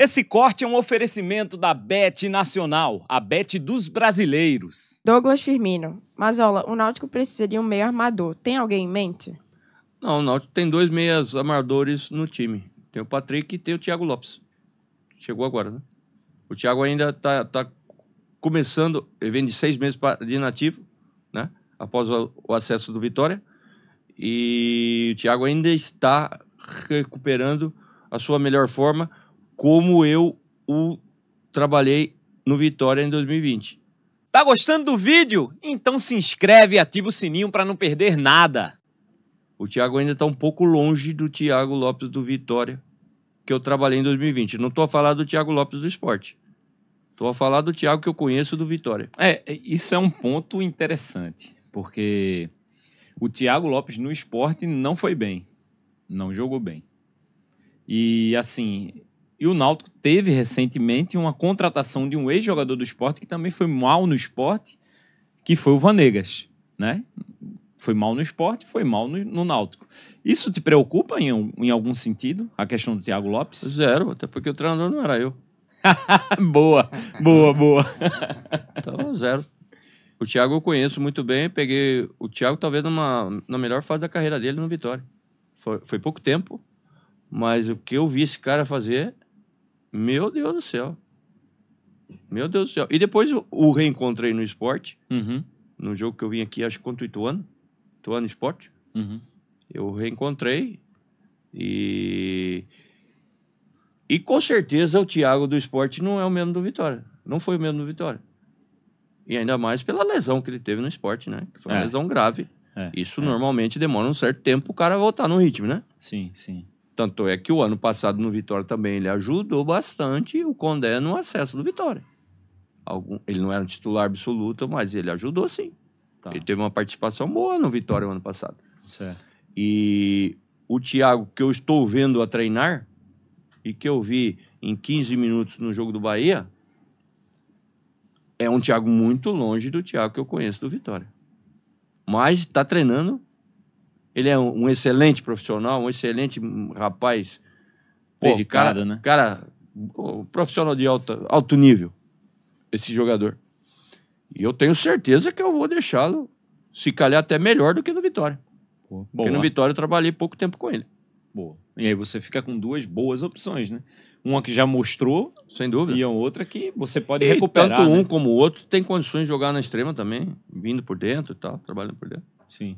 Esse corte é um oferecimento da Bet Nacional, a Bet dos brasileiros. Douglas Firmino, mas olha, o Náutico precisa de um meio armador. Tem alguém em mente? Não, o Náutico tem dois meias armadores no time. Tem o Patrick e tem o Thiago Lopes. Chegou agora, né? O Thiago ainda está tá começando, ele vem de seis meses de nativo, né? Após o, o acesso do Vitória. E o Thiago ainda está recuperando a sua melhor forma como eu o trabalhei no Vitória em 2020. Tá gostando do vídeo? Então se inscreve e ativa o sininho para não perder nada. O Thiago ainda está um pouco longe do Thiago Lopes do Vitória, que eu trabalhei em 2020. Não estou a falar do Thiago Lopes do esporte. Estou a falar do Thiago que eu conheço do Vitória. É, é, isso é um ponto interessante, porque o Thiago Lopes no esporte não foi bem. Não jogou bem. E assim, e o Náutico teve recentemente uma contratação de um ex-jogador do esporte que também foi mal no esporte, que foi o Vanegas. Né? Foi mal no esporte, foi mal no, no Náutico. Isso te preocupa em, em, algum sentido, a questão do Thiago Lopes? Zero, até porque o treinador não era eu. boa, boa, boa. então, zero. O Thiago eu conheço muito bem, peguei o Thiago talvez numa, na melhor fase da carreira dele no Vitória. Foi, foi pouco tempo, mas o que eu vi esse cara fazer meu Deus do céu. Meu Deus do céu. E depois o reencontrei no esporte, uhum. no jogo que eu vim aqui, acho que contra o Ituano, Ituano Esporte. Uhum. Eu reencontrei e... E com certeza o Thiago do esporte não é o mesmo do Vitória. Não foi o mesmo do Vitória. E ainda mais pela lesão que ele teve no esporte, né? Que foi uma é. lesão grave. É. Isso é. normalmente demora um certo tempo o cara voltar no ritmo, né? Sim, sim. Tanto é que o ano passado no Vitória também ele ajudou bastante o Condé no acesso do Vitória. Algum, ele não era um titular absoluto, mas ele ajudou sim. Tá. Ele teve uma participação boa no Vitória no ano passado. Certo. E o Thiago que eu estou vendo a treinar e que eu vi em 15 minutos no jogo do Bahia é um Thiago muito longe do Thiago que eu conheço do Vitória. Mas está treinando ele é um, um excelente profissional, um excelente hum, rapaz. Pô, dedicado, cara, né? Cara, profissional de alta, alto nível, esse jogador. E eu tenho certeza que eu vou deixá-lo, se calhar até melhor do que no Vitória. Pô, Porque no Vitória eu trabalhei pouco tempo com ele. Boa. E aí você fica com duas boas opções, né? Uma que já mostrou, sem dúvida, e a outra que você pode e recuperar. Tanto um né? como o outro tem condições de jogar na extrema também, vindo por dentro e tal, trabalhando por dentro. Sim.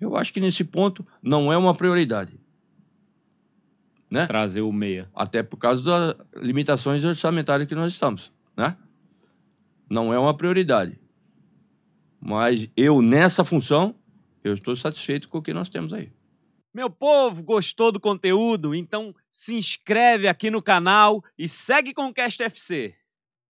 Eu acho que nesse ponto não é uma prioridade. Né? Trazer o meia. Até por causa das limitações orçamentárias que nós estamos. Né? Não é uma prioridade. Mas eu, nessa função, eu estou satisfeito com o que nós temos aí. Meu povo, gostou do conteúdo? Então se inscreve aqui no canal e segue Conquest FC.